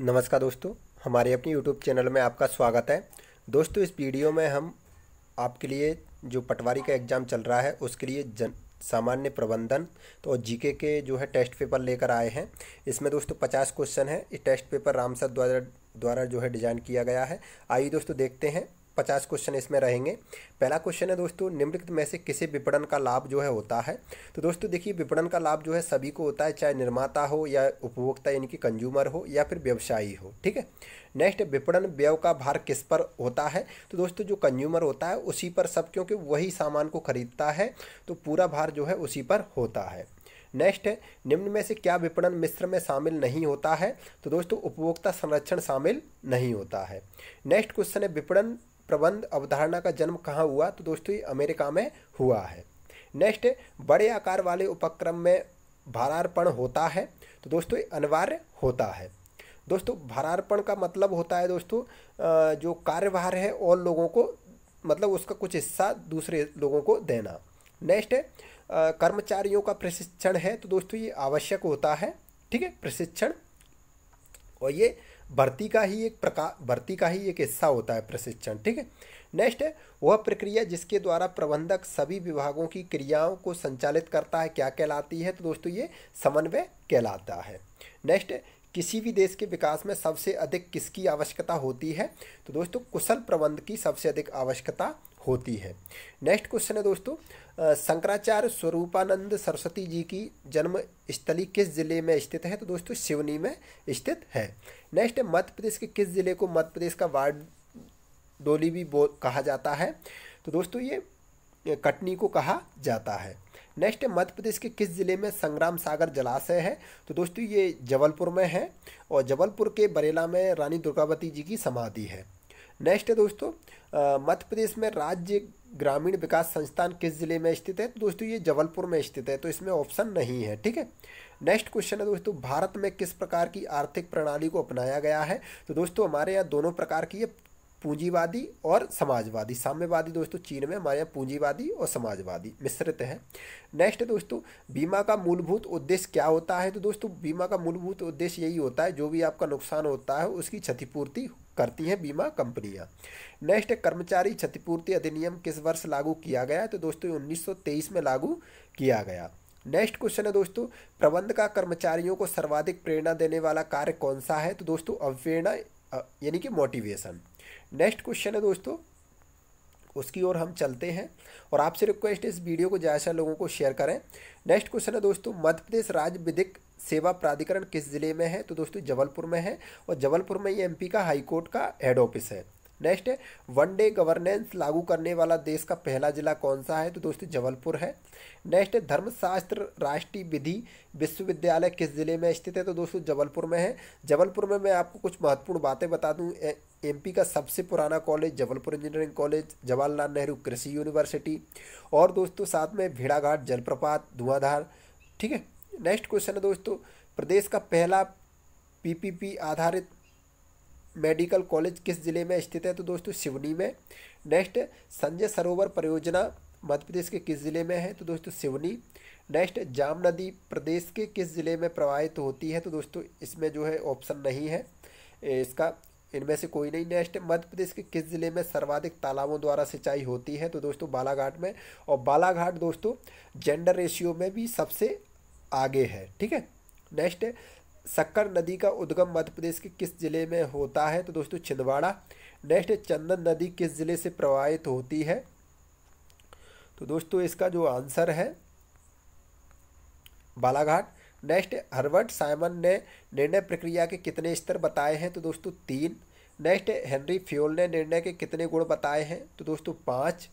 नमस्कार दोस्तों हमारे अपने YouTube चैनल में आपका स्वागत है दोस्तों इस वीडियो में हम आपके लिए जो पटवारी का एग्ज़ाम चल रहा है उसके लिए जन सामान्य प्रबंधन तो जीके के जो है टेस्ट पेपर लेकर आए हैं इसमें दोस्तों पचास क्वेश्चन है ये टेस्ट पेपर रामसर द्वारा द्वारा जो है डिज़ाइन किया गया है आइए दोस्तों देखते हैं पचास क्वेश्चन इसमें रहेंगे पहला क्वेश्चन है दोस्तों निम्नलिखित में से किसी विपणन का लाभ जो है होता है तो दोस्तों देखिए विपणन का लाभ जो है सभी को होता है चाहे निर्माता हो या उपभोक्ता यानी कि कंज्यूमर हो या फिर व्यवसायी हो ठीक है नेक्स्ट विपणन व्यय का भार किस पर होता है तो दोस्तों जो कंज्यूमर होता है उसी पर सब क्योंकि वही सामान को खरीदता है तो पूरा भार जो है उसी पर होता है नेक्स्ट है निम्न में से क्या विपणन मिश्र में शामिल नहीं होता है तो दोस्तों उपभोक्ता संरक्षण शामिल नहीं होता है नेक्स्ट क्वेश्चन है विपणन प्रबंध अवधारणा का जन्म कहाँ हुआ तो दोस्तों ये अमेरिका में हुआ है नेक्स्ट बड़े आकार वाले उपक्रम में भारार्पण होता है तो दोस्तों अनिवार्य होता है दोस्तों भारार्पण का मतलब होता है दोस्तों जो कार्यभार है और लोगों को मतलब उसका कुछ हिस्सा दूसरे लोगों को देना नेक्स्ट कर्मचारियों का प्रशिक्षण है तो दोस्तों ये आवश्यक होता है ठीक है प्रशिक्षण और ये भर्ती का ही एक प्रकार भर्ती का ही एक हिस्सा होता है प्रशिक्षण ठीक है नेक्स्ट है वह प्रक्रिया जिसके द्वारा प्रबंधक सभी विभागों की क्रियाओं को संचालित करता है क्या कहलाती है तो दोस्तों ये समन्वय कहलाता है नेक्स्ट किसी भी देश के विकास में सबसे अधिक किसकी आवश्यकता होती है तो दोस्तों कुशल प्रबंध की सबसे अधिक आवश्यकता होती है नेक्स्ट क्वेश्चन है दोस्तों शंकराचार्य स्वरूपानंद सरस्वती जी की जन्म स्थली किस जिले में स्थित है तो दोस्तों शिवनी में स्थित है नेक्स्ट है मध्य प्रदेश के किस जिले को मध्य प्रदेश का वार्ड डोली भी बो कहा जाता है तो दोस्तों ये कटनी को कहा जाता है नेक्स्ट है मध्य प्रदेश के किस ज़िले में संग्राम सागर जलाशय है तो दोस्तों ये जबलपुर में है और जबलपुर के बरेला में रानी दुर्गावती जी की समाधि है नेक्स्ट है दोस्तों मध्य प्रदेश में राज्य ग्रामीण विकास संस्थान किस जिले में स्थित है तो दोस्तों ये जबलपुर में स्थित है तो इसमें ऑप्शन नहीं है ठीक है नेक्स्ट क्वेश्चन है दोस्तों भारत में किस प्रकार की आर्थिक प्रणाली को अपनाया गया है तो दोस्तों हमारे यहाँ दोनों प्रकार की ये पूंजीवादी और समाजवादी साम्यवादी दोस्तों चीन में हमारे यहाँ पूंजीवादी और समाजवादी मिश्रित है नेक्स्ट दोस्तों बीमा का मूलभूत उद्देश्य क्या होता है तो दोस्तों बीमा का मूलभूत उद्देश्य यही होता है जो भी आपका नुकसान होता है उसकी क्षतिपूर्ति करती हैं बीमा कंपनियां नेक्स्ट कर्मचारी क्षतिपूर्ति अधिनियम किस वर्ष लागू किया गया तो दोस्तों उन्नीस में लागू किया गया नेक्स्ट क्वेश्चन है दोस्तों प्रबंध का कर्मचारियों को सर्वाधिक प्रेरणा देने वाला कार्य कौन सा है तो दोस्तों अवप्रेरणा यानी कि मोटिवेशन नेक्स्ट क्वेश्चन है दोस्तों उसकी ओर हम चलते हैं और आपसे रिक्वेस्ट है इस वीडियो को ज़्यादा से लोगों को शेयर करें नेक्स्ट क्वेश्चन है दोस्तों मध्य प्रदेश राज्य विधिक सेवा प्राधिकरण किस जिले में है तो दोस्तों जबलपुर में है और जबलपुर में ये एमपी का हाईकोर्ट का हेड ऑफिस है नेक्स्ट है वनडे गवर्नेंस लागू करने वाला देश का पहला जिला कौन सा है तो दोस्तों जबलपुर है नेक्स्ट है धर्मशास्त्र राष्ट्रीय विधि विश्वविद्यालय किस जिले में स्थित है तो दोस्तों जबलपुर में है जबलपुर में मैं आपको कुछ महत्वपूर्ण बातें बता दूं एमपी का सबसे पुराना college Jabalpur engineering college Jawaharlal Nehru Krishi university और दोस्तों साथ में भीड़ाघाट जलप्रपात धुआंधार ठीक है नेक्स्ट क्वेश्चन है दोस्तों प्रदेश का पहला पी आधारित मेडिकल कॉलेज किस ज़िले में स्थित है तो दोस्तों सिवनी में नेक्स्ट संजय सरोवर परियोजना मध्य प्रदेश के किस ज़िले में है तो दोस्तों सिवनी नेक्स्ट जाम नदी प्रदेश के किस ज़िले में प्रवाहित होती है तो दोस्तों इसमें जो है ऑप्शन नहीं है इसका इनमें से कोई नहीं नेक्स्ट मध्य प्रदेश के किस ज़िले में सर्वाधिक तालाबों द्वारा सिंचाई होती है तो दोस्तों बालाघाट में और बालाघाट दोस्तों जेंडर रेशियो में भी सबसे आगे है ठीक है नेक्स्ट शक्कर नदी का उद्गम मध्य प्रदेश के किस जिले में होता है तो दोस्तों छिंदवाड़ा नेक्स्ट चंदन नदी किस जिले से प्रवाहित होती है तो दोस्तों इसका जो आंसर है बालाघाट नेक्स्ट हर्बर्ट साइमन ने निर्णय प्रक्रिया के कितने स्तर बताए हैं तो दोस्तों तीन नेक्स्ट हेनरी फ्योल ने निर्णय के कितने गुण बताए हैं तो दोस्तों पाँच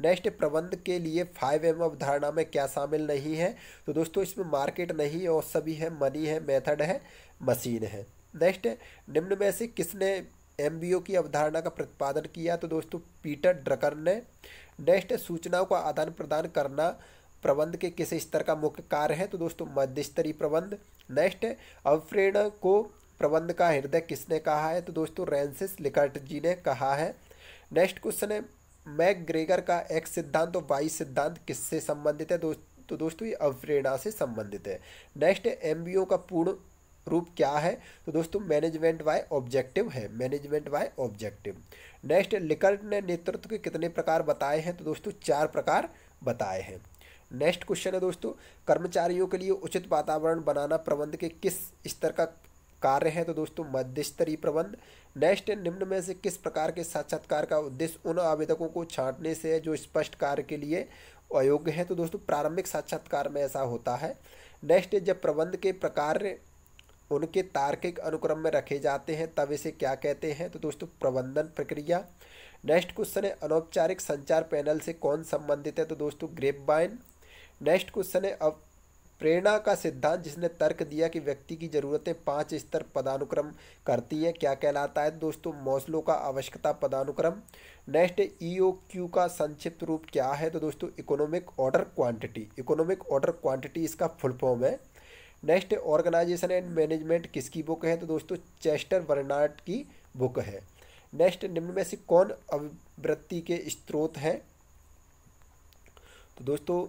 नेक्स्ट प्रबंध के लिए फाइव एम अवधारणा में क्या शामिल नहीं है तो दोस्तों इसमें मार्केट नहीं और सभी है मनी है मेथड है मशीन है नेक्स्ट निम्न में से किसने एम की अवधारणा का प्रतिपादन किया तो दोस्तों पीटर ड्रकर ने नेक्स्ट सूचनाओं का आदान प्रदान करना प्रबंध के किस स्तर का मुख्य कार्य है तो दोस्तों मध्य स्तरीय प्रबंध नेक्स्ट अवप्रेरण को प्रबंध का हृदय किसने कहा है तो दोस्तों रेंसिस लिकर्ट जी ने कहा है नेक्स्ट क्वेश्चन है मैक ग्रेगर का एक्स सिद्धांत और वाई सिद्धांत किससे संबंधित है दोस्त तो दोस्तों ये अवप्रेरणा से संबंधित है नेक्स्ट एम का पूर्ण रूप क्या है तो दोस्तों मैनेजमेंट बाय ऑब्जेक्टिव है management by objective next Likert ने नेतृत्व के कितने प्रकार बताए हैं तो दोस्तों चार प्रकार बताए हैं नेक्स्ट क्वेश्चन है दोस्तों कर्मचारियों के लिए उचित वातावरण बनाना प्रबंध के किस स्तर का कार्य है तो दोस्तों मध्य स्तरीय प्रबंध नेक्स्ट निम्न में से किस प्रकार के साक्षात्कार का उद्देश्य उन आवेदकों को छांटने से है जो स्पष्ट कार्य के लिए अयोग्य है तो दोस्तों प्रारंभिक साक्षात्कार में ऐसा होता है नेक्स्ट जब प्रबंध के प्रकार उनके तार्किक अनुक्रम में रखे जाते हैं तब इसे क्या कहते हैं तो दोस्तों प्रबंधन प्रक्रिया नेक्स्ट क्वेश्चन है अनौपचारिक संचार पैनल से कौन संबंधित है तो दोस्तों ग्रेप नेक्स्ट क्वेश्चन है अब प्रेरणा का सिद्धांत जिसने तर्क दिया कि व्यक्ति की ज़रूरतें पांच स्तर पदानुक्रम करती हैं क्या कहलाता है दोस्तों मौसलों का आवश्यकता पदानुक्रम नेक्स्ट ईओ e क्यू का संक्षिप्त रूप क्या है तो दोस्तों economic order quantity economic order quantity इसका फुल फॉर्म है नेक्स्ट ऑर्गेनाइजेशन एंड मैनेजमेंट किसकी बुक है तो दोस्तों चेस्टर वर्नार्ड की बुक है नेक्स्ट निम्न में से कौन अभिवृत्ति के स्त्रोत हैं तो दोस्तों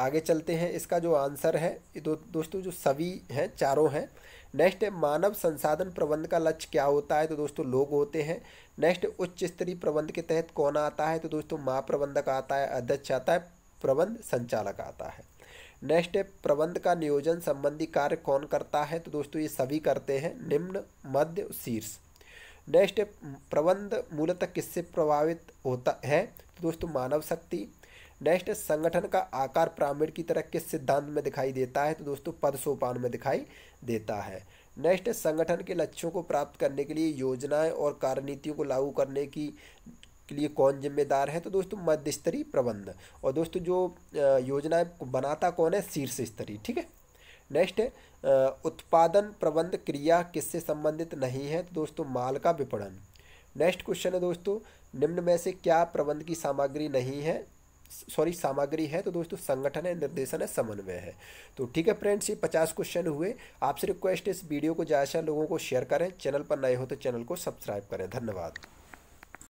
आगे चलते हैं इसका जो आंसर है दो, दोस्तों जो सभी हैं चारों हैं नेक्स्ट है मानव संसाधन प्रबंध का लक्ष्य क्या होता है तो दोस्तों लोग होते हैं नेक्स्ट उच्च स्तरीय प्रबंध के तहत कौन आता है तो दोस्तों महाप्रबंधक आता है अध्यक्ष आता है प्रबंध संचालक आता है नेक्स्ट है प्रबंध का नियोजन संबंधी कार्य कौन करता है तो दोस्तों ये सभी करते हैं निम्न मध्य शीर्ष नेक्स्ट प्रबंध मूलतः किससे प्रभावित होता है तो दोस्तों मानव शक्ति नेक्स्ट संगठन का आकार पिरामिड की तरह किस सिद्धांत में दिखाई देता है तो दोस्तों पद सोपान में दिखाई देता है नेक्स्ट संगठन के लक्ष्यों को प्राप्त करने के लिए योजनाएं और कार्यनीतियों को लागू करने की के लिए कौन जिम्मेदार है तो दोस्तों मध्य स्तरीय प्रबंध और दोस्तों जो योजनाएं बनाता कौन है शीर्ष स्तरीय ठीक है नेक्स्ट उत्पादन प्रबंध क्रिया किससे संबंधित नहीं है तो दोस्तों माल का विपणन नेक्स्ट क्वेश्चन है दोस्तों निम्न में से क्या प्रबंध की सामग्री नहीं है सॉरी सामग्री है तो दोस्तों संगठन है निर्देशन है समन्वय है तो ठीक है फ्रेंड्स ये पचास क्वेश्चन हुए आपसे रिक्वेस्ट इस वीडियो को ज़्यादा लोगों को शेयर करें चैनल पर नए हो तो चैनल को सब्सक्राइब करें धन्यवाद